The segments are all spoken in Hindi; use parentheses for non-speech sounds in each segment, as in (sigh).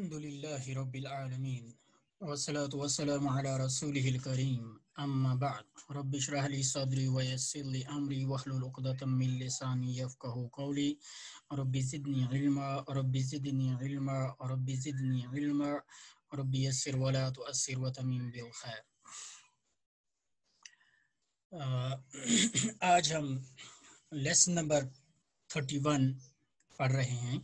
الحمد لله رب العالمين والصلاة والسلام على رسوله الكريم أما بعد رب اشرح لي صدري ويسر لي أمري واحلل عقدة من لساني يفقه قولي رب زدني علما رب زدني علما رب زدني علما رب يسر ولا تؤسر وتمين بالخير آه، (clears throat) آج هم लेसन नंबर 31 پڑھ رہے ہیں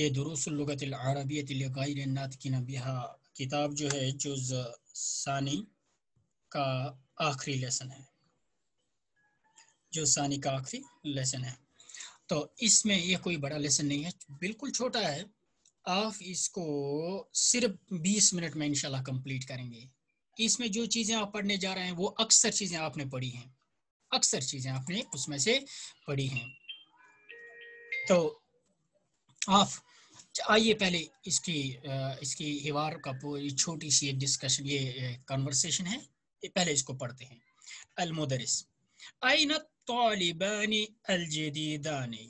ये दरूसलगतरबियतगारनातकिन बिहा किताब जो है जुज सानी का आखिरी लेसन है जो सानी का आखिरी लेसन है तो इसमें यह कोई बड़ा लेसन नहीं है बिल्कुल छोटा है आप इसको सिर्फ 20 मिनट में इनशाला कंप्लीट करेंगे इसमें जो चीज़ें आप पढ़ने जा रहे हैं वो अक्सर चीज़ें आपने पढ़ी हैं अक्सर चीज़ें आपने उसमें से पढ़ी हैं तो आप आइए पहले इसकी इसकी हिवार का पूरी छोटी सी डिस्कशन ये कन्वर्सेशन है पहले इसको पढ़ते हैं अलमोदरिस आइन तालिबानी अलजदीदानी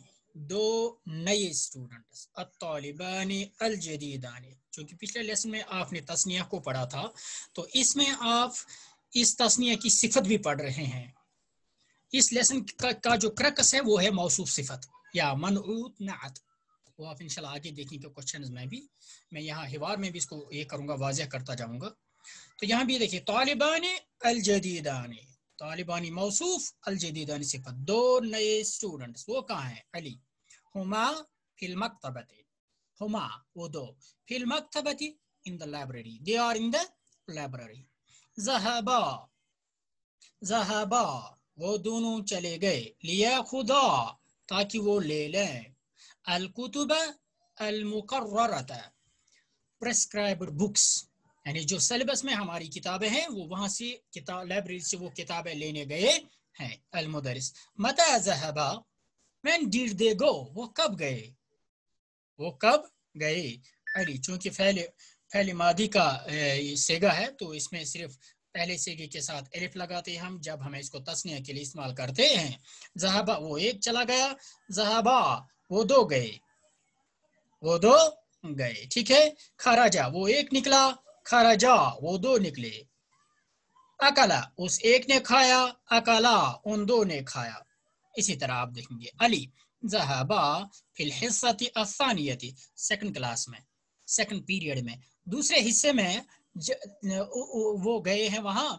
दो नए स्टूडेंट्स अतालिबानी अलजदीदानी पिछले लेसन में आपने तस्निया को पढ़ा था तो इसमें आप इस तस्निया की सिफत भी पढ़ रहे हैं इस लेसन का, का जो क्रकस है वो है मौसू सिफत या मनऊत नात वो आप इनशाला आगे देखें तो क्वेश्चन में भी मैं यहाँ हिवार में भी इसको ये करूँगा वाजह करता जाऊँगा तो यहाँ भी देखिए तालिबान अलजदीदान तालिबानी मौसूफ अलजदीदान सिफत दो नए स्टूडेंट वो कहाँ हैं अली हुमा फिल्मकतबत हुमा वो दो फिल्मकतबत in the library they are in the library जहाबा जहाबा वो दोनों चले गए लिया खुदा ताकि वो ले लें अलकुतुबा अलमुकर्रता प्रेस्क्राइब्ड बुक्स यानी जो सिलेबस में हमारी किताबें हैं वो वहाँ से किताब लाइब्रेरी से वो किताबें लेने गए हैं अलमुदरस मता जहबा मैन दे गो वो कब गए वो कब गए अली चूंकि पहले पहले मादी का सेगा है तो इसमें सिर्फ पहले सेगे के साथ एलिफ लगाते हैं हम जब हमें इसको तस्निया के लिए इस्तेमाल करते हैं जहाबा वो एक चला गया जहाबा वो दो गए वो दो गए ठीक है खराजा वो एक निकला खराजा वो दो निकले अकाला उस एक ने खाया अकाला उन दो ने खाया इसी तरह आप देखेंगे अली जहाबा फिल फिलहसती थी सेकंड क्लास में सेकंड पीरियड में दूसरे हिस्से में ज, न, उ, उ, वो गए हैं वहां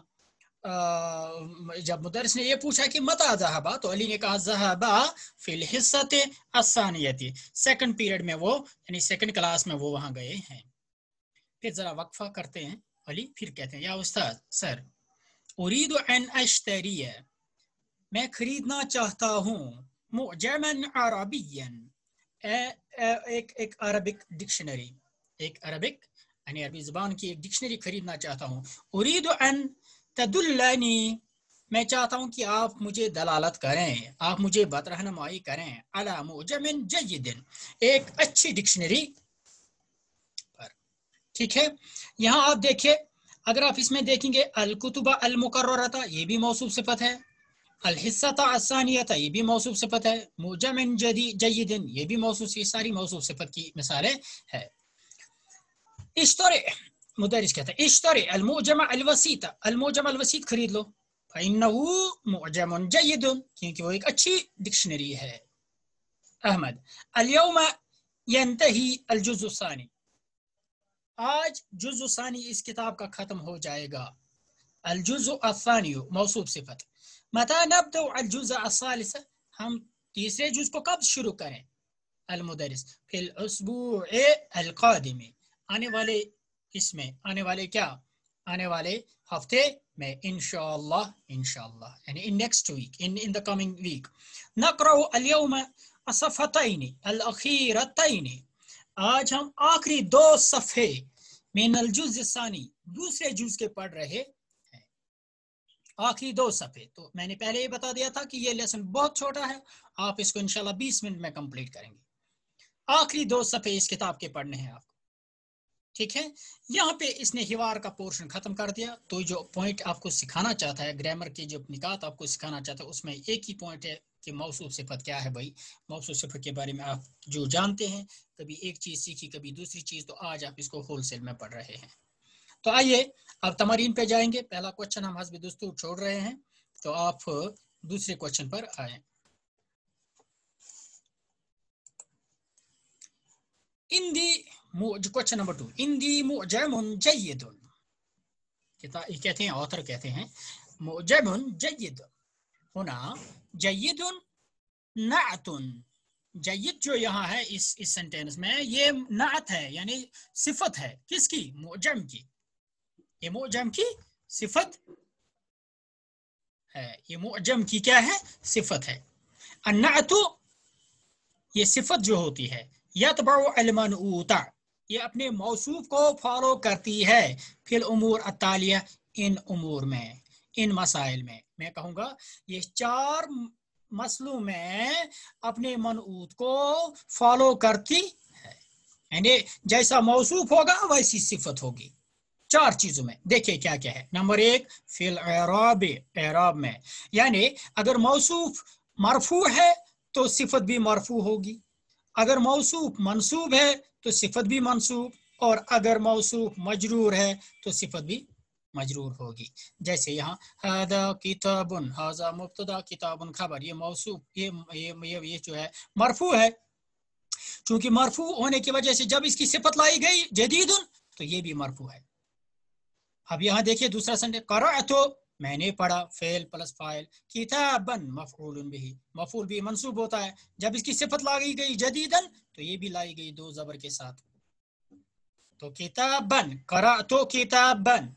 जब मुदरस ने यह पूछा कि मता जहाबा तो अली ने कहा जहाबा फिल आसानियती सेकंड पीरियड में वो यानी सेकंड क्लास में वो वहां गए हैं फिर ज़रा वक्फा करते हैं अली फिर कहते हैं या उस्ताद सर उरीद एन अशतरी मैं खरीदना चाहता हूँ मुजमन अरबियन एक एक अरबिक डिक्शनरी एक अरबिक यानी अरबी ज़बान की एक डिक्शनरी खरीदना चाहता हूँ उरीद एन तदुल्लनी मैं चाहता हूँ कि आप मुझे दलालत करें आप मुझे बतरहनमाई करें अला मुजमिन जयदिन एक अच्छी डिक्शनरी पर ठीक है यहाँ आप देखिए अगर आप इसमें देखेंगे अलकुतुबा अलमुकर्रता ये भी मौसू सिफत है अलहिस्सा था आसानियता ये भी मौसू सिफत है मोजमिन मुजमिन जयदिन ये भी मौसू सारी मौसू सिफत की मिसालें है इस तरह मुदरिस कहता है इश्तरे अलमोजमा अलवसीता अलमोजमा अलवसीत खरीद लो क्योंकि वो एक अच्छी डिक्शनरी है अहमद अलयमा आज जुजुसानी इस किताब का ख़त्म हो जाएगा अलजुजानी मौसूब सिफत मता नब तो अलजुज हम तीसरे जुज को कब शुरू करें अलमुदरस फिर उसबू अलकादमी आने वाले किसमें आने वाले क्या आने वाले हफ्ते में इनशाला इनशाला यानी in next week in in the coming week नकरो अलियम असफ़तनी अलखीरतनी आज हम आखिरी दो सफ़े में नलजुजानी दूसरे जूस के पढ़ रहे हैं आखिरी दो सफ़े तो मैंने पहले ही बता दिया था कि ये लेसन बहुत छोटा है आप इसको इनशाला बीस मिनट में कंप्लीट करेंगे आखिरी दो सफ़े इस किताब के पढ़ने हैं आपको ठीक है यहाँ पे इसने हिवार का पोर्शन खत्म कर दिया तो जो पॉइंट आपको सिखाना चाहता है ग्रामर के जो निकात आपको सिखाना चाहता है उसमें एक ही पॉइंट है कि मौसू सिफत क्या है भाई मौसू सिफत के बारे में आप जो जानते हैं कभी एक चीज़ सीखी कभी दूसरी चीज़ तो आज आप इसको होलसेल में पढ़ रहे हैं तो आइए आप तमारीन पे जाएंगे पहला क्वेश्चन हम हजब दोस्तों छोड़ रहे हैं तो आप दूसरे क्वेश्चन पर आए in the question number two इंदी मुजमुन जयदुन कहते हैं ऑथर कहते हैं मुजमुन जयद होना जयदुन नातुन जयद जो यहाँ है इस इस सेंटेंस में ये नात है यानी सिफत है किसकी मोजम की ये मोजम की सिफत है ये मोजम की क्या है सिफत है अन्नातु ये सिफत जो होती है या तो बाबू अलमान उतार ये अपने मौसू को फॉलो करती है फिल उमूर अतालिया इन उमूर में इन मसाइल में मैं कहूंगा ये चार मसलों में अपने मनऊत को फॉलो करती है यानी जैसा मौसू होगा वैसी सिफत होगी चार चीजों में देखिए क्या क्या है नंबर एक फिल एराब एराब में यानी अगर मौसूफ मरफू है तो सिफत भी मरफू होगी अगर मौसू मनसूब है तो सिफत भी मनसूख और अगर मौसूख मजरूर है तो सिफत भी मजरूर होगी जैसे यहाँ किताबन हाजा मुफ्त किताबन खबर ये मौसूख ये ये ये, ये जो है मरफू है चूंकि मरफू होने की वजह से जब इसकी सिफत लाई गई जदीदन तो ये भी मरफू है अब यहाँ देखिए दूसरा संडे करो मैंने पढ़ा फेल प्लस फाइल किताबन मफूल भी मफूल भी मनसूब होता है जब इसकी सिफत लाई गई जदीदन तो ये भी लाई गई दो जबर के साथ तो किताबन करा तो किताबन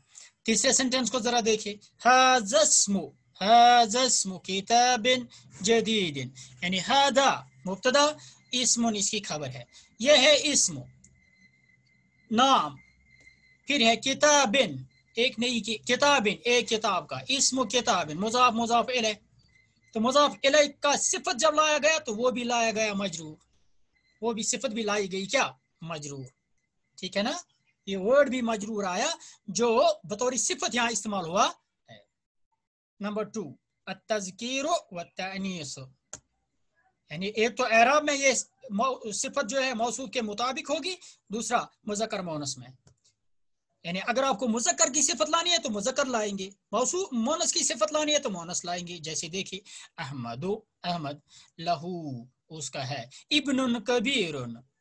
तीसरे सेंटेंस को जरा देखे हाजस्मु हाजस्मु किताबिन जदीदिन यानी हादा मुबतदा इसमुन इसकी खबर है यह है इसमु नाम फिर है किताबिन एक नई किताबिन एक किताब का इसम किताबिन मुजाफ मुजाफ इले तो मुजाफ इले का सिफत जब लाया गया तो वो भी लाया गया मजरूर वो भी सिफत भी लाई गई क्या मजरूर ठीक है ना ये वर्ड भी मजरूर आया जो बतौर सिफत यहाँ इस्तेमाल हुआ है नंबर टू तजकीर यानी एक तो एराब में ये सिफत जो है मौसू के मुताबिक होगी दूसरा मुजक्र मोनस में यानी अगर आपको मुजक्कर की सिफत लानी है तो मुजक्कर लाएंगे मौसू मोनस की सिफत लानी है तो मोनस लाएंगे जैसे देखिए अहमदो अहमद लहू उसका है इबन कबीर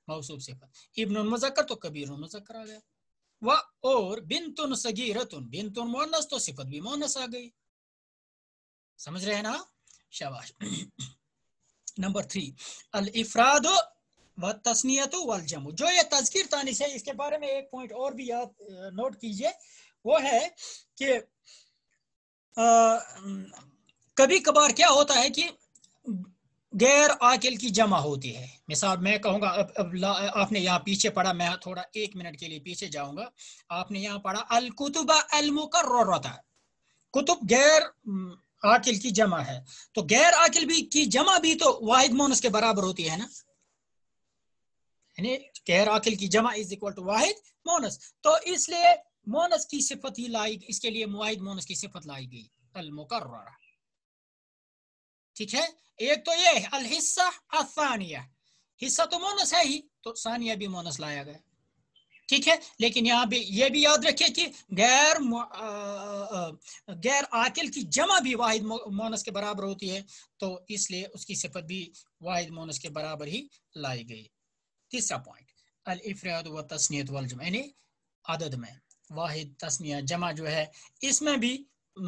मौसू सिफत इबन मुजक्कर तो कबीर मुजक्कर आ गया व और बिन तुन तुन बिन तुन मोनस तो सिफत भी मोनस आ गई समझ रहे हैं ना शाबाश (clears throat) नंबर थ्री अल इफरादो वह तस्नीत वाल जमु जो ये तस्कर तानिश है इसके बारे में एक पॉइंट और भी याद नोट कीजिए वो है कि कभी कभार क्या होता है कि गैर आकिल की जमा होती है मिसाल मैं कहूँगा अब, अब आपने यहाँ पीछे पढ़ा मैं थोड़ा एक मिनट के लिए पीछे जाऊँगा आपने यहाँ पढ़ा अलकुतुब कुतुबा अलमुकर्रता कुतुब गैर आकिल की जमा है तो गैर आकिल भी की जमा भी तो वाहिद मोनस के बराबर होती है ना आकिल की जमा इज इक्वल टू वाहिद मोनस तो इसलिए मोनस की सिफत ही लाई इसके लिए मुहिद मोनस की सिफत लाई गई अलमुकर ठीक है एक तो ये है अलहिस्सा अफानिया हिस्सा तो मोनस है ही तो सानिया भी मोनस लाया गया ठीक है लेकिन यहाँ भी ये भी याद रखिए कि गैर गैर आकिल की जमा भी वाहिद मोनस के बराबर होती है तो इसलिए उसकी सिफत भी वाहिद मोनस के बराबर ही लाई गई तीसरा पॉइंट अल इफराद व तस्नीत वलजम यानी अदद में वाहिद तस्निया जमा जो है इसमें भी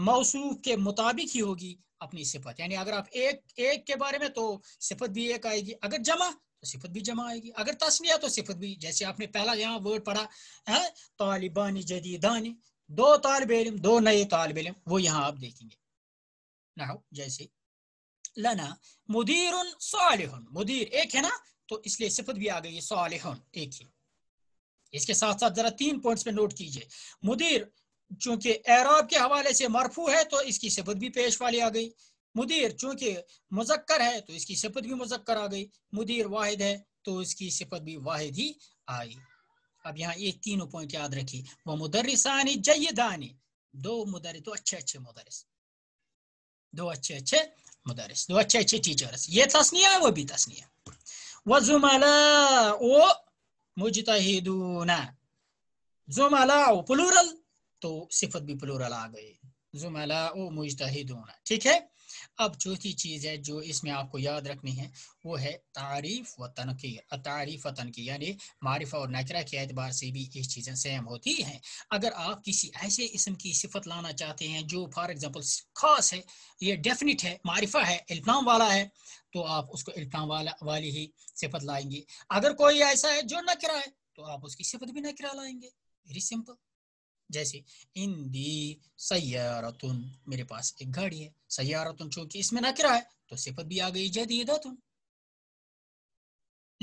मौसूफ के मुताबिक ही होगी अपनी सिफत यानी अगर आप एक एक के बारे में तो सिफत भी एक आएगी अगर जमा तो सिफत भी जमा आएगी अगर तस्निया तो सिफत भी जैसे आपने पहला यहाँ वर्ड पढ़ा है तालिबानी जदीदानी दो तालब इलम दो नए तालब इलम वो यहाँ आप देखेंगे ना जैसे लना मुदीर सालिह मुदीर एक है ना तो इसलिए सिफत भी आ गई है सालहन एक ही इसके साथ साथ जरा तीन पॉइंट्स पे नोट कीजिए मुदिर चूंकि एराब के हवाले से मरफू है तो इसकी सिफत भी पेश वाली आ गई मुदीर चूंकि मुजक्कर है तो इसकी सिफत भी मुजक्कर आ गई मुदीर वाहिद है तो इसकी सिफत भी वाहिद ही आई अब यहाँ ये तीनों पॉइंट याद रखिए वह मुदरसानी जयदानी दो मुदरस दो अच्छे अच्छे मुदरस दो अच्छे अच्छे मुदरस दो अच्छे अच्छे टीचर्स ये तस्निया है वो भी तस्निया वजुमलाओ मुजतहिदूना जुमलाओ प्लूरल तो सिफत भी प्लूरल आ गई जुमला मुजतहदून ठीक है अब चौथी चीज़ है जो इसमें आपको याद रखनी है वो है तारीफ़ व तनकीर तारीफ़ व तनकीर यानी मारिफा और नकरा के एतबार से भी ये चीज़ें सेम होती हैं अगर आप किसी ऐसे इसम की सिफत लाना चाहते हैं जो फॉर एग्ज़ाम्पल ख़ास है ये डेफिनेट है मारिफा है इल्फाम वाला है तो आप उसको इल्फाम वाला वाली ही सिफत लाएंगे अगर कोई ऐसा है जो नकरा है तो आप उसकी सिफत भी नकरा लाएंगे वेरी सिंपल जैसे इंदी सयारतुन मेरे पास एक गाड़ी है सयारतुन चूंकि इसमें ना है तो सिफत भी आ गई जदीदतुन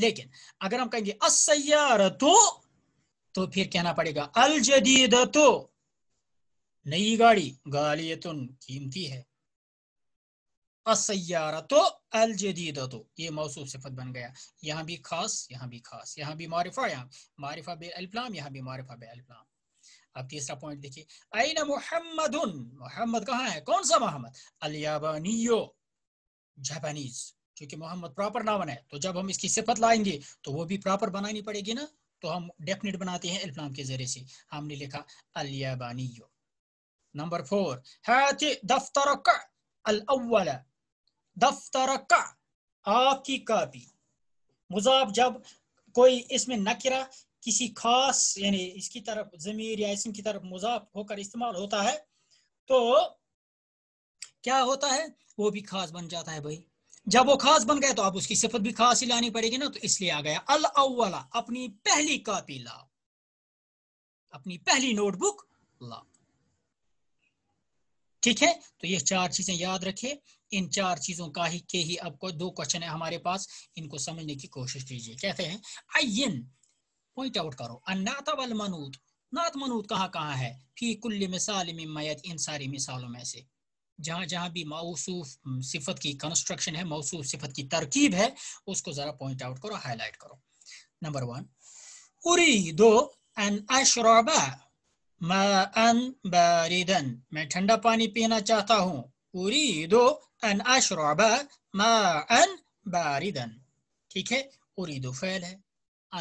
लेकिन अगर हम कहेंगे असयारतो तो फिर कहना पड़ेगा अल जदीदतो नई गाड़ी गालियतुन कीमती है असयारतो अल जदीदतो ये मौसू सिफत बन गया यहाँ भी खास यहाँ भी खास यहाँ भी मारिफा यहाँ मारिफा बे अल्पलाम यहाँ भी मारिफा बे अल्पलाम अब तीसरा पॉइंट देखिए आई मोहम्मद मोहम्मद कहाँ है कौन सा मोहम्मद अलियाबानियो जापानीज क्योंकि मोहम्मद प्रॉपर नावन है तो जब हम इसकी सिफत लाएंगे तो वो भी प्रॉपर बनानी पड़ेगी ना तो हम डेफिनेट बनाते हैं इल्फाम के जरिए से हमने लिखा अलियाबानियो नंबर फोर है दफ्तर अल दफ्तर आपकी कापी मुजाब जब कोई इसमें नकिरा किसी खास यानी इसकी तरफ जमीर या इसम की तरफ मुजाफ होकर इस्तेमाल होता है तो क्या होता है वो भी खास बन जाता है भाई जब वो खास बन गया तो आप उसकी सिफत भी खास ही लानी पड़ेगी ना तो इसलिए आ गया अल अवला अपनी पहली कापी लाओ अपनी पहली नोटबुक लाओ ठीक है तो ये चार चीजें याद रखिए इन चार चीजों का ही के ही आपको दो क्वेश्चन है हमारे पास इनको समझने की कोशिश कीजिए कहते हैं आयिन पॉइंट आउट करो अन्नात वल मनूत नाथ मनूत कहाँ कहाँ है फी कुल मिसाल मैत इन सारी मिसालों में से जहां जहां भी मौसूफ सिफत की कंस्ट्रक्शन है मौसूफ सिफत की तरकीब है उसको ज़रा पॉइंट आउट करो हाईलाइट करो नंबर वन उरी दो एन अशरबा बारिदन मैं ठंडा पानी पीना चाहता हूँ उरी दो एन अशरबा मा अन बारिदन ठीक है उरी दो फैल है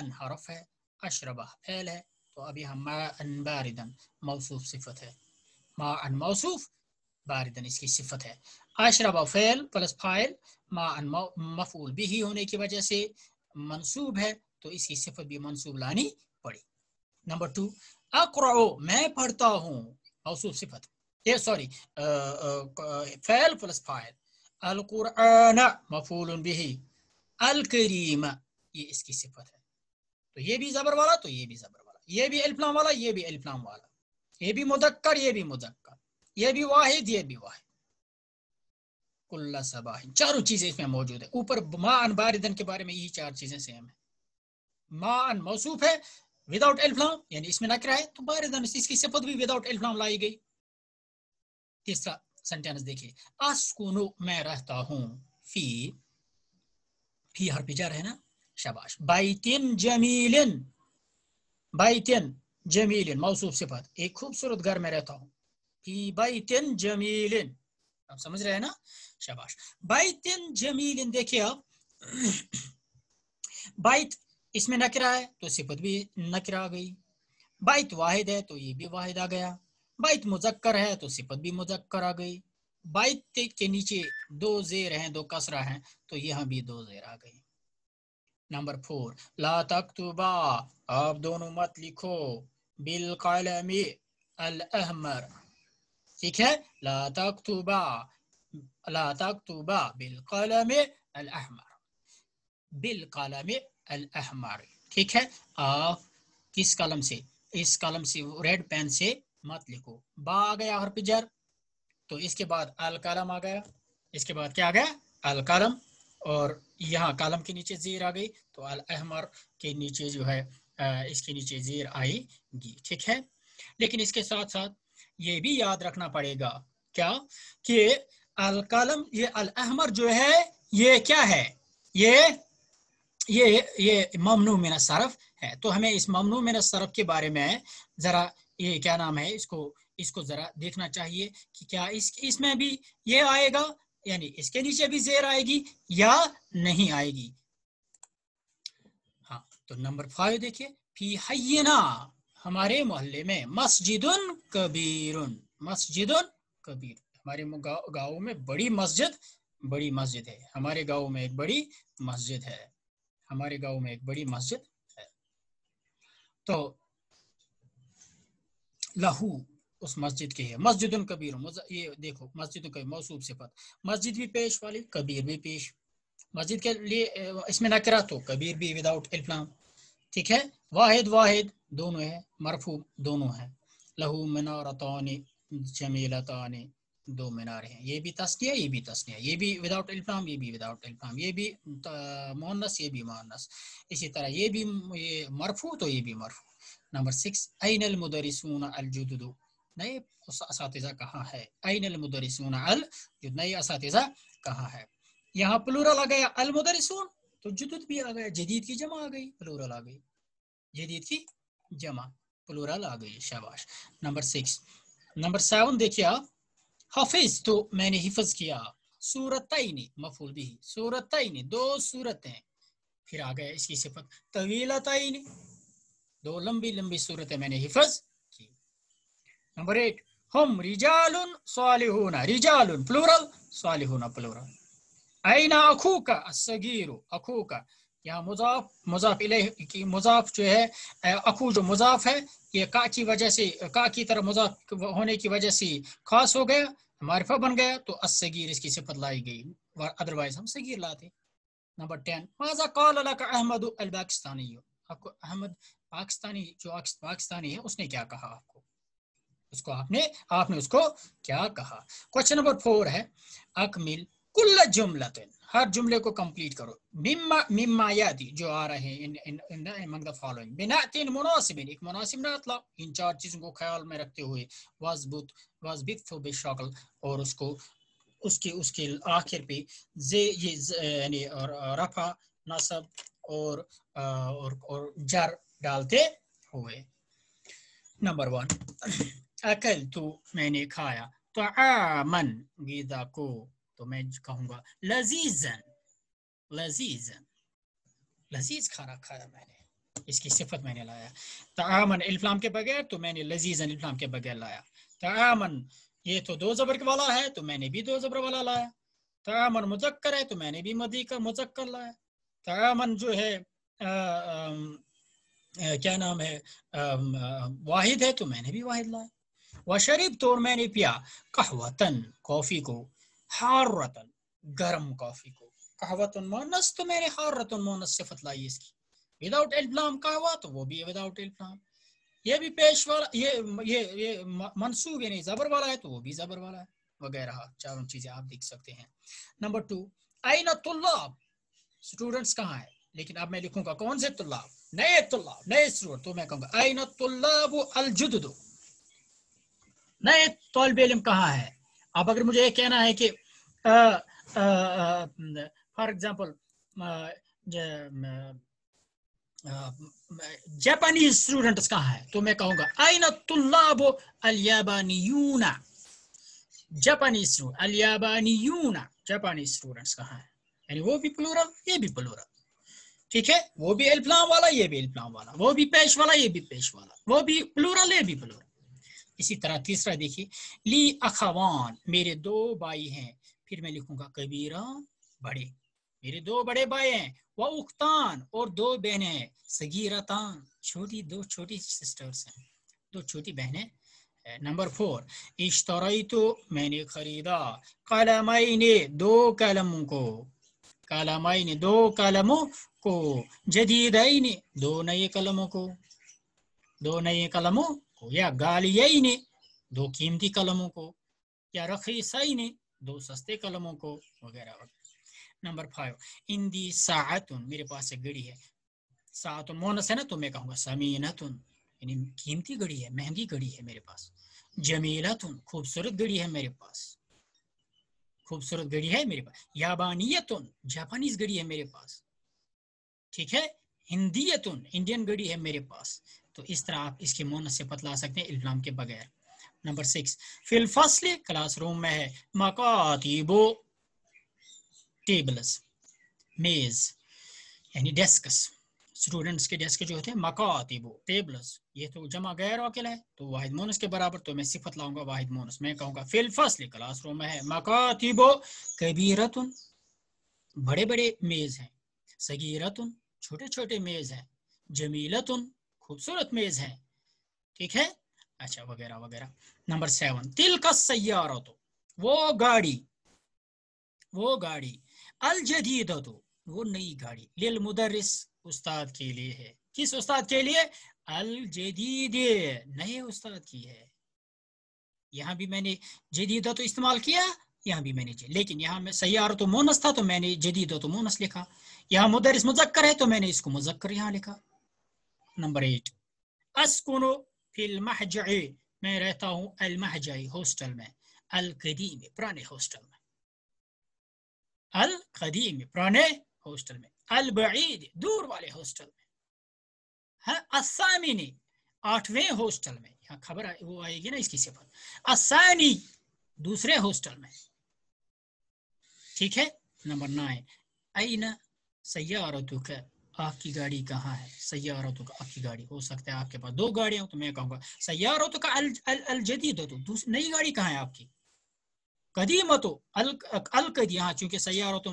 अन हरफ है अशरबा फैल है तो अब यहाँ अन बारिदन मौसूफ सिफत है अन मौसूफ बारिदन इसकी सिफत है अशरबा फैल प्लस फाइल अन मफूल भी ही होने की वजह से मनसूब है तो इसकी सिफत भी मनसूब लानी पड़ी नंबर टू अक्रो मैं पढ़ता हूँ मौसूफ सिफत ये सॉरी फैल प्लस फाइल अलकुरान मफूल अल अलकरीम ये इसकी सिफत है तो ये भी जबर वाला तो ये भी जबर वाला ये भी अल्फलाम वाला ये भी अल्फलाम वाला ये भी मुदक्कर ये भी मुदक्कर ये भी वाहिद ये भी वाहिद कुल्ला सबाहिन चारों चीजें इसमें मौजूद है ऊपर मान बारिदन के बारे में यही चार चीजें सेम है मान मौसूफ है विदाउट अल्फलाम यानी इसमें ना है तो बारिदन इसकी सिफत भी विदाउट अल्फलाम लाई गई तीसरा सेंटेंस देखिए अस्कुनो मैं रहता हूं फी फी हर पिजर है ना शाबाश बाइतिन जमीलिन बाइतिन जमीलिन मौसूफ सिफत एक खूबसूरत घर में रहता हूँ फी बाइतिन जमीलिन आप समझ रहे हैं ना शाबाश बाइतिन जमीलिन देखिए आप बाइत इसमें नकरा है तो सिफत भी नकरा आ गई बाइत वाहिद है तो ये भी वाहिद आ गया बाइत मुजक्कर है तो सिफत भी मुजक्कर आ गई बाइत के नीचे दो जेर हैं दो कसरा हैं तो यहाँ भी दो जेर आ गई नंबर फोर ला तक आप दोनों मत लिखो बिल कलमी अल अहमर ठीक है ला तक ला तक बिल कलमी अल अहमर बिल कलमी अल अहमर ठीक है आप किस कलम से इस कलम से रेड पेन से मत लिखो बा आ गया हर पिजर तो इसके बाद अल कलम आ गया इसके बाद क्या आ गया अल कलम और यहाँ कालम के नीचे जेर आ गई तो अल अहमर के नीचे जो है इसके नीचे जेर आएगी ठीक है लेकिन इसके साथ साथ ये भी याद रखना पड़ेगा क्या कि अल कालम ये अल अहमर जो है ये क्या है ये ये ये ममनू मिन सरफ है तो हमें इस ममनू मिन सरफ के बारे में जरा ये क्या नाम है इसको इसको जरा देखना चाहिए कि क्या इस इसमें भी ये आएगा यानी इसके नीचे भी जेर आएगी या नहीं आएगी हाँ तो नंबर फाइव देखिए फी हयना हमारे मोहल्ले में मस्जिदुन कबीरुन मस्जिदुन कबीर हमारे गाँव गाँव में बड़ी मस्जिद बड़ी मस्जिद है हमारे गाँव में एक बड़ी मस्जिद है हमारे गाँव में एक बड़ी मस्जिद है तो लहू उस मस्जिद की है मस्जिद कबीर ये देखो मस्जिद कबीर मौसू सिफत मस्जिद भी पेश वाली कबीर भी पेश मस्जिद के लिए इसमें ना करा तो कबीर भी विदाउट इल्फाम ठीक है वाहिद वाहिद दोनों है मरफू दोनों है लहू मीनार जमीलतौन दो मीनार हैं ये भी तस्निया ये भी तस्निया ये भी विदाउट इल्फाम ये भी विदाउट इल्फाम ये भी मोहनस ये भी मोहनस इसी तरह ये भी ये मरफू तो ये भी मरफू नंबर सिक्स अन मुदरिसून अलजुदू नए इस कहाँ है अन मुदरसून अल जो नए इस कहाँ है यहाँ प्लूरल आ गया अल मुदरसून तो जुदुद भी आ गया जदीद की जमा आ गई प्लूरल आ गई जदीद की जमा प्लूरल आ गई शाबाश नंबर सिक्स नंबर सेवन देखिए आप हफिज तो मैंने हिफज किया सूरतनी मफूल भी सूरतनी दो सूरतें फिर आ गया इसकी सिफत तवीलतनी दो लंबी लंबी सूरतें मैंने हिफज नंबर एट हम रिजालुन सालिहूना रिजालुन प्लूरल सालिहूना प्लूरल आईना अखूका असगीरु अखूका यहाँ मुजाफ मुजाफ इले की मुजाफ जो है अखू जो मुजाफ है ये का की वजह से का की तरह मुजाफ होने की वजह से खास हो गया मारिफा बन गया तो असगीर इसकी सिफत लाई गई अदरवाइज हम सगीर लाते नंबर टेन माजा कॉल अहमद अल पाकिस्तानी अहमद पाकिस्तानी जो पाकिस्तानी है उसने क्या कहा आपको उसको आपने आपने उसको क्या कहा क्वेश्चन नंबर फोर है अकमिल कुल जुमला हर जुमले को कंप्लीट करो मिम्मा जो आ रहे हैं in in in among the following बिना एक मुनासिब इन चार चीज़ों को ख्याल में रखते हुए वजबुत बेशकल और उसको उसके उसके आखिर पे जे ये यानी और रफा नसब और और और जर डालते हुए नंबर वन अकल तो मैंने खाया तो आमन गीदा को तो मैं कहूंगा लजीजन लजीजन लजीज खाना खाया मैंने इसकी सिफत मैंने लाया आमन इल्फाम के बगैर तो मैंने लजीजन इल्फाम के बगैर लाया आमन ये तो दो जबर वाला है तो मैंने भी दो जबर वाला लाया आमन मुजक्कर है तो मैंने भी मदी का मुजक्कर लाया तामन जो है आ, आ, आ, क्या नाम है वाहिद है तो मैंने भी वाहिद लाया वशरीब तौर मैंने पिया कहवतन कॉफ़ी को हारतन गर्म कॉफ़ी को कहवतन मोनस तो मैंने हारतन मोनस से फतलाई इसकी विदाउट एल्फलाम कहवा तो वो भी है विदाउट एल्फलाम ये भी पेश वाला ये ये ये मनसूब यानी जबर वाला है तो वो भी जबर वाला है वगैरह चारों चीजें आप देख सकते हैं नंबर टू आईना तुल्लाब स्टूडेंट्स कहाँ है लेकिन अब मैं लिखूंगा कौन से तुल्लाब नए तुल्लाब नए स्टूडेंट तो मैं कहूंगा आईना तुल्लाब अलजुद एक तौलब इलम कहा है अब अगर मुझे ये कहना है कि फॉर एग्जाम्पल जापानी स्टूडेंट्स कहा है तो मैं कहूँगा आईना तुल्लाबो अलयाबानियूना जापानी स्टूडेंट अलयाबानियूना जापानी स्टूडेंट्स कहा है यानी वो भी प्लूरल ये भी प्लूरल ठीक है वो भी एल्फ्लाम वाला ये भी एल्फ्लाम वाला वो भी पेश वाला ये भी पेश वाला वो भी प्लूरल ये भी प्लूरल इसी तरह तीसरा देखिए ली अखवान मेरे दो भाई हैं फिर मैं लिखूंगा कबीरा बड़े मेरे दो बड़े भाई हैं वह उक्तान और दो बहने हैं सगीरतान छोटी दो छोटी सिस्टर्स हैं दो छोटी बहने नंबर फोर इश्तरई तो मैंने खरीदा कलमई ने दो कलम को कलमई ने दो कलमों को जदीदई ने दो नए कलमों को दो नए कलमों हो या गालियई ने दो कीमती कलमों को या रखीसई ने दो सस्ते कलमों को वगैरह वगैरह नंबर फाइव इंदी सातुन मेरे पास एक घड़ी है सातुन मोनस है ना तो मैं कहूँगा समीनतुन यानी कीमती घड़ी है महंगी घड़ी है मेरे पास जमीलतुन खूबसूरत घड़ी है मेरे पास खूबसूरत घड़ी है मेरे पास याबानियतुन जापानीज घड़ी है मेरे पास ठीक है हिंदीयतुन इंडियन घड़ी है मेरे पास तो इस तरह आप इसकी से ला सकते हैं इल्ज़ाम के बगैर नंबर सिक्स क्लास क्लासरूम में है मकातीबो टेबल्स मेज़ यानी डेस्क स्टूडेंट्स के डेस्क जो होते हैं मकातीबो टेबल्स ये तो जमा गैर वाकिल है तो वाहिद मोनस के बराबर तो मैं सिफत लाऊंगा वाहिद मोनस मैं कहूंगा फिल क्लास रूम में है मकातीबो कबीरतुन बड़े बड़े मेज़ हैं सगीरतुन छोटे छोटे मेज़ हैं जमीलतुन खूबसूरत मेज है ठीक है अच्छा वगैरह वगैरह नंबर सेवन तिल का हो तो वो गाड़ी वो गाड़ी अल जदीद हो तो वो नई गाड़ी लिल मुदरिस उस्ताद के लिए है किस उस्ताद के लिए अल जदीद नए उस्ताद की है यहाँ भी मैंने जदीद तो इस्तेमाल किया यहाँ भी मैंने लेकिन यहाँ में सैारा तो मोनस था तो मैंने जदीद तो मोनस लिखा यहाँ मुदरिस मुजक्कर है तो मैंने इसको मुजक्कर यहाँ लिखा नंबर एट असकुनो फिल महजे मैं रहता हूँ अल महजाई हॉस्टल में अल कदीम पुराने हॉस्टल में अल कदीम पुराने हॉस्टल में अल बईद दूर वाले हॉस्टल में असामिनी आठवें हॉस्टल में यहाँ खबर वो आएगी ना इसकी सिफत असानी दूसरे हॉस्टल में ठीक है नंबर नाइन अन सयारतुक आपकी गाड़ी कहाँ है सयारों तो का आपकी गाड़ी हो सकता है आपके पास दो गाड़ियां तो मैं कहूँगा सयारों तो का अल अल जदीद हो तो नई गाड़ी कहाँ है आपकी कदीमतो अल अल कदी हाँ चूंकि सयारों तो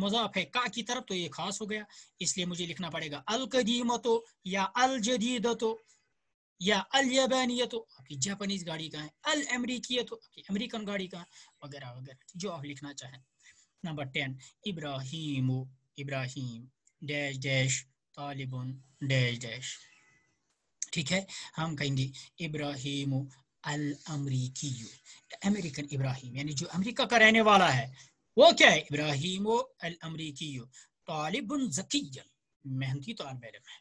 मजाफ है का की तरफ तो ये खास हो गया इसलिए मुझे लिखना पड़ेगा अल कदीमत या अल तो या अल तो, यबानियत तो, आपकी जापानीज गाड़ी कहाँ है अल हो आपकी अमेरिकन गाड़ी कहाँ वगैरह वगैरह जो आप लिखना चाहें number ten Ibrahim Ibrahim dash dash तालिबन डैश डैश ठीक है हम कहेंगे इब्राहिम अल अमरीकी अमेरिकन इब्राहिम यानी जो अमेरिका का रहने वाला है वो क्या है इब्राहिम अल अमरीकी तालिबन जकीन मेहनती तालब तो इलम है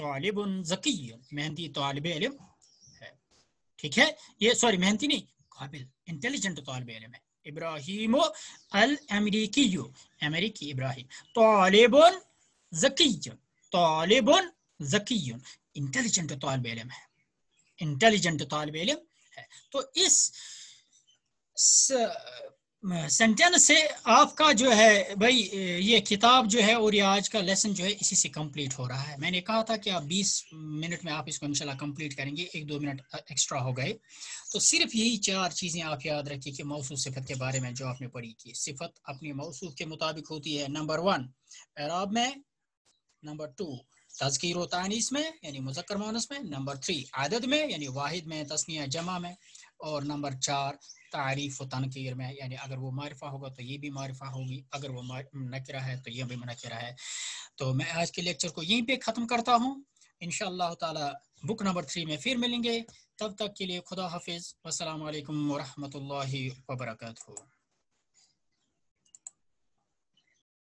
तालिबन जकीन मेहनती तालब तो इलम है ठीक है ये सॉरी मेहनती नहीं काबिल इंटेलिजेंट तालब तो इलम है इब्राहिम अल अमरीकी अमेरिकी इब्राहिम तालिबन जकी तालिबन इंटेलिजेंट तालब इलम है इंटेलिजेंट तालब इलम है तो इस सेंटेंस से आपका जो है भाई ये किताब जो है और ये आज का लेसन जो है इसी से कंप्लीट हो रहा है मैंने कहा था कि आप 20 मिनट में आप इसको इंशाल्लाह कंप्लीट करेंगे एक दो मिनट एक्स्ट्रा हो गए तो सिर्फ यही चार चीज़ें आप याद रखिए कि मौसू सिफत के बारे में जो आपने पढ़ी की सिफत अपनी मौसू के मुताबिक होती है नंबर वन एराब में नंबर टू तस्कीर तानीस में यानी मुजक्र मोनस में नंबर थ्री आदद में यानी वाहिद में तस्निया जमा में और नंबर चार तारीफ़ तनकीर में यानी अगर वो मारफा होगा तो ये भी मारफा होगी अगर वो नकरा है तो ये भी नकरा है तो मैं आज के लेक्चर को यहीं पर ख़त्म करता हूँ इन शह बुक नंबर थ्री में फिर मिलेंगे तब तक के लिए खुदा हाफिज़ असल वरहमल वर्का